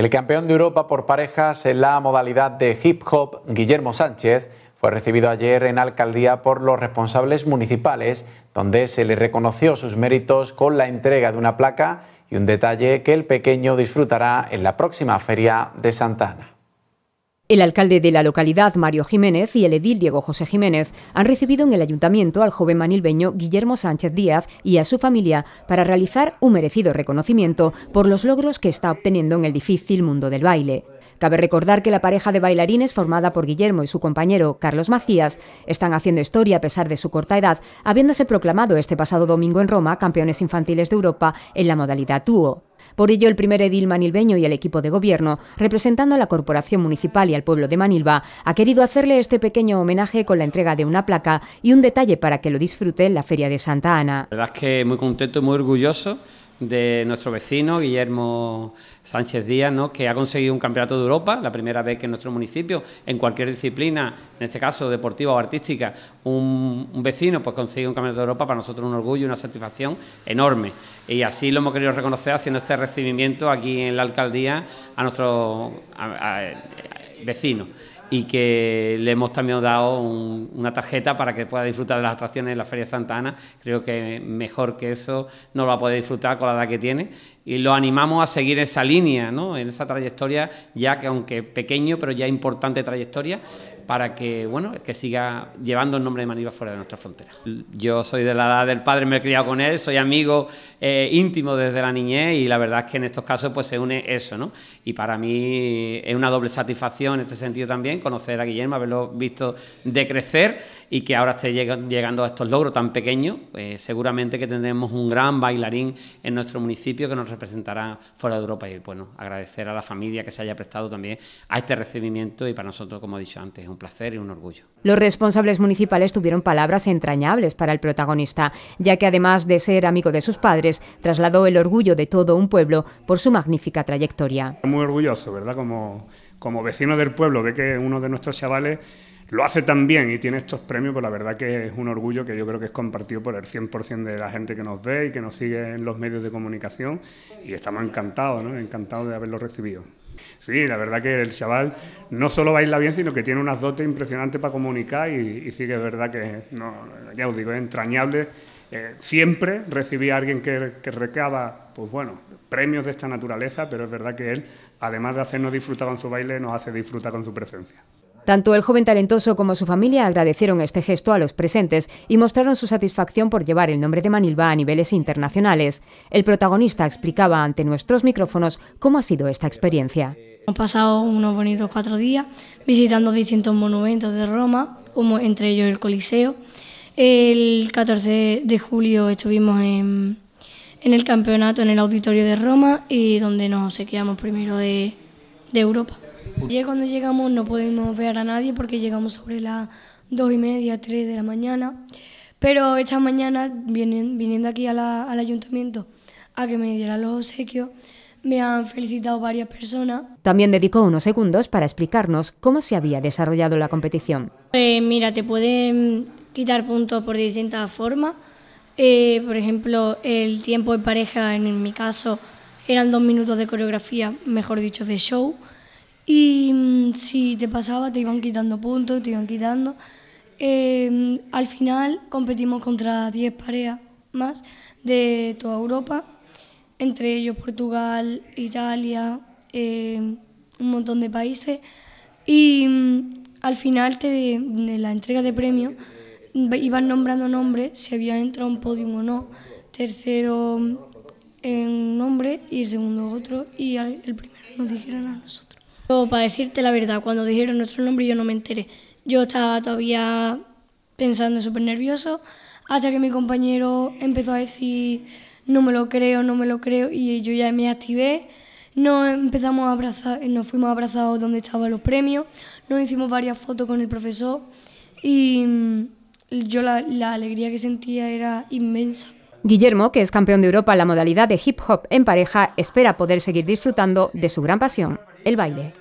El campeón de Europa por parejas en la modalidad de hip hop, Guillermo Sánchez, fue recibido ayer en alcaldía por los responsables municipales, donde se le reconoció sus méritos con la entrega de una placa y un detalle que el pequeño disfrutará en la próxima feria de Santa Ana. El alcalde de la localidad, Mario Jiménez, y el edil Diego José Jiménez han recibido en el ayuntamiento al joven manilbeño Guillermo Sánchez Díaz y a su familia para realizar un merecido reconocimiento por los logros que está obteniendo en el difícil mundo del baile. Cabe recordar que la pareja de bailarines formada por Guillermo y su compañero Carlos Macías están haciendo historia a pesar de su corta edad, habiéndose proclamado este pasado domingo en Roma campeones infantiles de Europa en la modalidad TUO. Por ello, el primer edil manilbeño y el equipo de gobierno, representando a la Corporación Municipal y al pueblo de Manilva, ha querido hacerle este pequeño homenaje con la entrega de una placa y un detalle para que lo disfrute en la Feria de Santa Ana. La verdad es que muy contento, muy orgulloso de nuestro vecino, Guillermo Sánchez Díaz, que ha conseguido un campeonato de Europa, la primera vez que en nuestro municipio, en cualquier disciplina, en este caso deportiva o artística, un, vecino pues consigue un campeonato de Europa, para nosotros un orgullo y una satisfacción enorme. Y así lo hemos querido reconocer haciendo este recibimiento aquí en la alcaldía a nuestro vecino y que le hemos también dado una tarjeta para que pueda disfrutar de las atracciones ...de la Feria Santa Ana. Creo que mejor que eso no lo va a poder disfrutar con la edad que tiene y lo animamos a seguir esa línea, ¿no? en esa trayectoria, ya que aunque pequeño, pero ya importante trayectoria, para que, bueno, que siga llevando el nombre de Maniva fuera de nuestra frontera. Yo soy de la edad del padre, me he criado con él, soy amigo eh, íntimo desde la niñez y la verdad es que en estos casos pues se une eso, ¿no? Y para mí es una doble satisfacción en este sentido también conocer a Guillermo, haberlo visto de crecer y que ahora esté llegando a estos logros tan pequeños, pues, seguramente que tendremos un gran bailarín en nuestro municipio que nos representará fuera de Europa y bueno, agradecer a la familia que se haya prestado también a este recibimiento y para nosotros, como he dicho antes, es un placer y un orgullo. Los responsables municipales tuvieron palabras entrañables para el protagonista, ya que además de ser amigo de sus padres, trasladó el orgullo de todo un pueblo por su magnífica trayectoria. Muy orgulloso, ¿verdad? Como, como vecino del pueblo, ve que uno de nuestros chavales lo hace tan bien y tiene estos premios, pues la verdad que es un orgullo que yo creo que es compartido por el 100% de la gente que nos ve y que nos sigue en los medios de comunicación y estamos encantados, ¿no? encantados de haberlo recibido. Sí, la verdad que el chaval no solo baila bien, sino que tiene unas dotes impresionantes para comunicar y, sí que es verdad que, ya os digo, es entrañable. Eh, siempre recibí a alguien que, que recaba, pues premios de esta naturaleza, pero es verdad que él, además de hacernos disfrutar con su baile, nos hace disfrutar con su presencia. Tanto el joven talentoso como su familia agradecieron este gesto a los presentes y mostraron su satisfacción por llevar el nombre de Manilva a niveles internacionales. El protagonista explicaba ante nuestros micrófonos cómo ha sido esta experiencia. Hemos pasado unos bonitos cuatro días visitando distintos monumentos de Roma, como entre ellos el Coliseo. El 14 de julio estuvimos en, el campeonato en el Auditorio de Roma y donde nos sequiamos primero de Europa. Y cuando llegamos no pudimos ver a nadie porque llegamos sobre las dos y media, tres de la mañana. Pero esta mañana, viniendo aquí al ayuntamiento a que me dieran los obsequios, me han felicitado varias personas. También dedicó unos segundos para explicarnos cómo se había desarrollado la competición. Pues mira, te pueden quitar puntos por distintas formas. Eh, por ejemplo, el tiempo de pareja, en mi caso, eran dos minutos de coreografía, mejor dicho, de show. Y mm, si te pasaba, te iban quitando puntos, te iban quitando. Em, al final competimos contra 10 parejas más de toda Europa, entre ellos Portugal, Italia, em, un montón de países. Y mm, al final te, en la entrega de premios iban nombrando nombres, si había entrado un podium o no. Tercero mm, en un nombre y el segundo otro y el primero nos dijeron a nosotros para decirte la verdad, cuando dijeron nuestro nombre yo no me enteré. Yo estaba todavía pensando súper nervioso hasta que mi compañero empezó a decir no me lo creo, no me lo creo y yo ya me activé. Nos empezamos a abrazar, nos fuimos abrazados donde estaban los premios, nos hicimos varias fotos con el profesor y mm, yo la, la alegría que sentía era inmensa. Guillermo, que es campeón de Europa en la modalidad de hip hop en pareja, espera poder seguir disfrutando de su gran pasión, el baile.